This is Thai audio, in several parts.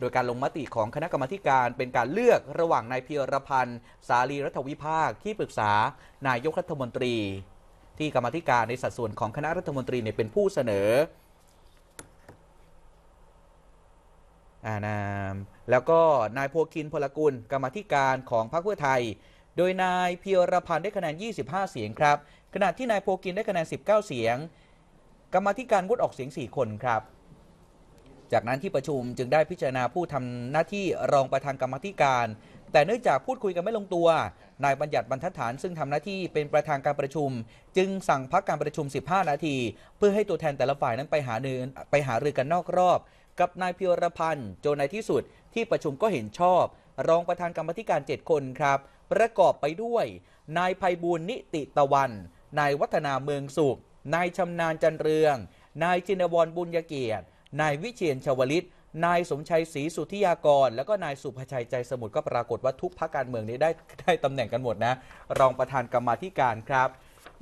โดยการลงมติของคณะกรรมการเป็นการเลือกระหว่างนายเพียรพันธ์สาลีรัฐวิภาคที่ปรึกษานายกรัฐมนตรีที่กรรมธิการในสัดส่วนของคณะรัฐมนตรีเนี่ยเป็นผู้เสนออานะแล้วก็นายพวกินพลกุลกรรมธิการของพรรคเพื่อไทย โดยนายเพียรพันธ์ได้คะแนน 25 เสียงครับขณะที่นายโพกินได้คะแนน 19 เสียง กรรมธิการงดออกเสียง 4 คนครับจากนั้นที่ประชุมจึงได้พิจารณาผู้ทำหน้าที่รองประธานกรรมธิการ แต่เนื่องจากพูดคุยกันไม่ลงตัวนายบัญญัติบรรทัดฐานซึ่งทำหน้าที่เป็นประธานการประชุม จึงสั่งพักการประชุม 15 นาที เพื่อให้ตัวแทนแต่ละฝ่ายนั้นไปหาเนินไปหารือกันนอกรอบ กับนายพิวรพันธ์จนในที่สุดที่ประชุมก็เห็นชอบ รองประธานกรรมธิการ 7 คนครับ ประกอบไปด้วย นายภัยบูลนิติตะวันนายวัฒนาเมืองสุขนายชำนาญจันเรืองนายจินวรบุญยเกียรตินาย วิเชียนชวลิต นายสมชัยศรีสุธิยากร แล้วก็นายสุภชัยใจสมุทรก็ปรากฏว่าทุกพักคการเมืองนี้ได้ได้ตำแหน่งกันหมดนะ รองประธานกรรมาธิการครับ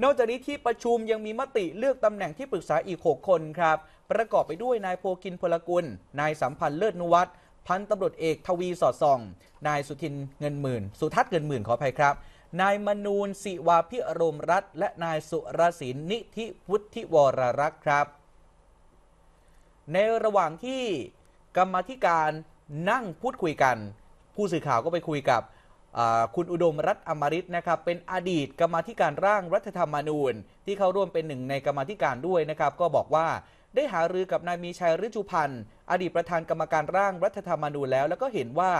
นอกจากนี้ที่ประชุมยังมี มติเลือกตำแหน่งที่ปรึกษาอีก 6 คนครับ ประกอบไปด้วยนาย โพกิน พลกุลนายสัมพันธ์เลิศนุวัตร พันตำรวจเอกทวีสอดส่อง นายสุทินเงินหมื่นสุทัศน์เงินหมื่นขออภัยครับ นายมนูนสิวาพิรมรัตและนายสุรศินนิธิวุฒิวรรักษ์ครับในระหว่างที่กรรมธิการนั่งพูดคุยกัน ผู้สื่อข่าวก็ไปคุยกับคุณอุดมรัฐอมริตนะครับเป็นอดีตกรรมธิการร่างรัฐธรรมนูญ ที่เข้าร่วมเป็นหนึ่งในกรรมธิการด้วยนะครับก็บอกว่าได้หารือกับนายมีชัยฤจุพันธ์อดีตประธานกรรมการร่างรัฐธรรมนูญแล้ว แล้วก็เห็นว่า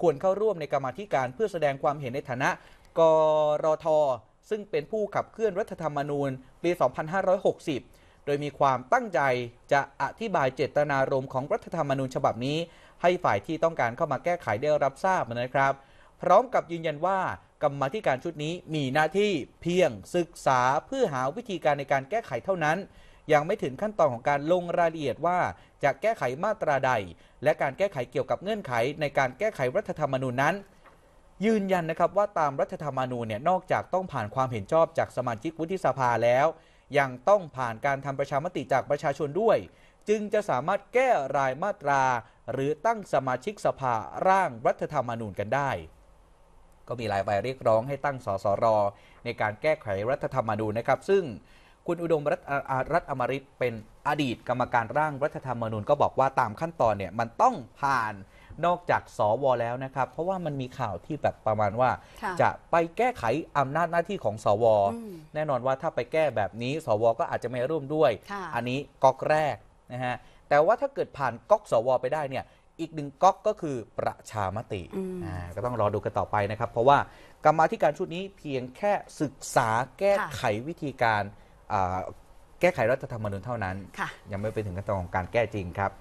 ควรเข้าร่วมในกรรมธิการเพื่อแสดงความเห็นในฐานะกรทซึ่งเป็นผู้ขับเคลื่อนรัฐธรรมนูญปี 2560โดยมีความตั้งใจจะอธิบายเจตนารมณ์ของรัฐธรรมนูญฉบับนี้ ให้ฝ่ายที่ต้องการเข้ามาแก้ไขได้รับทราบนะครับ พร้อมกับยืนยันว่ากรรมธิการชุดนี้มีหน้าที่เพียงศึกษาเพื่อหาวิธีการในการแก้ไขเท่านั้น ยังไม่ถึงขั้นตอนของการลงรายละเอียดว่า จะแก้ไขมาตราใด และการแก้ไขเกี่ยวกับเงื่อนไข ในการแก้ไขรัฐธรรมนูญนั้น ยืนยันนะครับว่าตามรัฐธรรมนูญเนี่ยนอกจากต้องผ่านความเห็นชอบจากสมาชิกวุฒิสภาแล้วยังต้องผ่านการ ทำ ประชามติจากประชาชนด้วย จึงจะสามารถแก้รายมาตราหรือตั้งสมาชิกสภาร่างรัฐธรรมนูญกันได้ ก็มีหลายฝ่าย เรียก ร้อง ให้ตั้งสสรในการแก้ไขรัฐธรรมนูญนะครับ ซึ่งคุณอุดมรัฐรัฐอมริตเป็นอดีตกรรมการร่างรัฐธรรมนูญก็บอกว่าตามขั้นตอนเนี่ยมันต้องผ่านนอกจากสวแล้วนะครับเพราะว่ามันมีข่าวที่แบบประมาณว่า จะไปแก้ไขอำนาจหน้าที่ของสวอ แน่นอนว่าถ้าไปแก้แบบนี้ สวก็อาจจะไม่ร่วมด้วย อันนี้ก๊อกแรก นะฮะแต่ว่าถ้าเกิดผ่านก๊อกสวไปได้เนี่ยอีกหนึ่งก๊อกก็คือประชามติ ก็ต้องรอดูกันต่อไปนะครับ เพราะว่ากรรมธิการชุดนี้เพียงแค่ศึกษาแก้ไขวิธีการแก้ไขรัฐธรรมนูญเท่านั้น ยังไม่ไปถึงขั้นตอนของการแก้จริงครับ